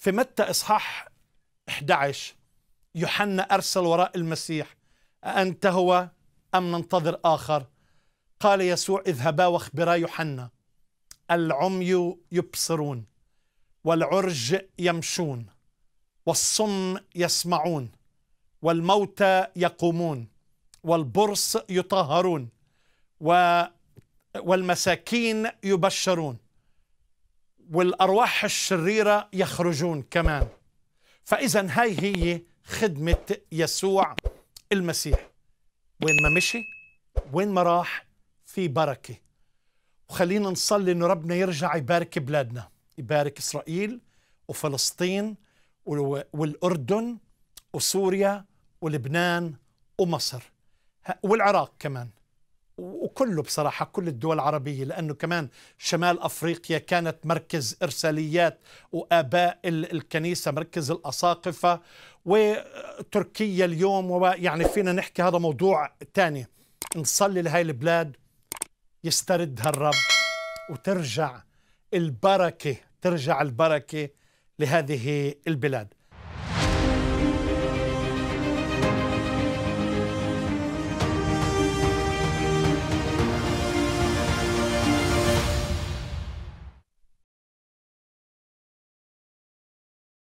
في متى إصحاح 11 يوحنا أرسل وراء المسيح أأنت هو أم ننتظر آخر قال يسوع اذهبا واخبرا يوحنا العمي يبصرون والعرج يمشون والصم يسمعون والموتى يقومون والبرص يطهرون و والمساكين يبشرون والأرواح الشريرة يخرجون كمان فإذا هاي هي خدمة يسوع المسيح وين ما مشي وين ما راح في بركة وخلينا نصلي إنه ربنا يرجع يبارك بلادنا يبارك إسرائيل وفلسطين والأردن وسوريا ولبنان ومصر والعراق كمان وكله بصراحة كل الدول العربية لأنه كمان شمال أفريقيا كانت مركز إرساليات وآباء الكنيسة مركز الأساقفة وتركيا اليوم ويعني فينا نحكي هذا موضوع تاني نصلي لهاي البلاد يستردها الرب وترجع البركة ترجع البركة لهذه البلاد